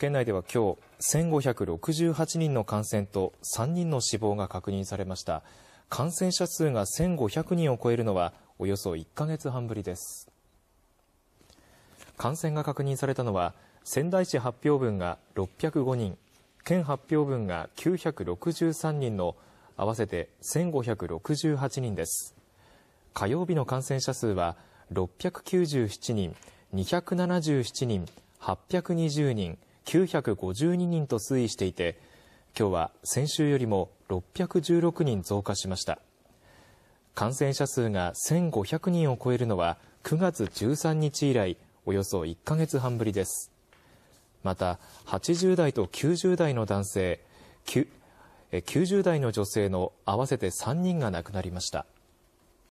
県内では今日、1568人の感染と3人の死亡が確認されました。感染者数が1500人を超えるのは、およそ1ヶ月半ぶりです。感染が確認されたのは、仙台市発表分が605人、県発表分が963人の合わせて1568人です。火曜日の感染者数は697人、277人、820人、952人と推移していて、きょうは先週よりも616人増加しました。感染者数が1500人を超えるのは9月13日以来、およそ1ヶ月半ぶりです。また、80代と90代の男性、90代の女性の合わせて3人が亡くなりました。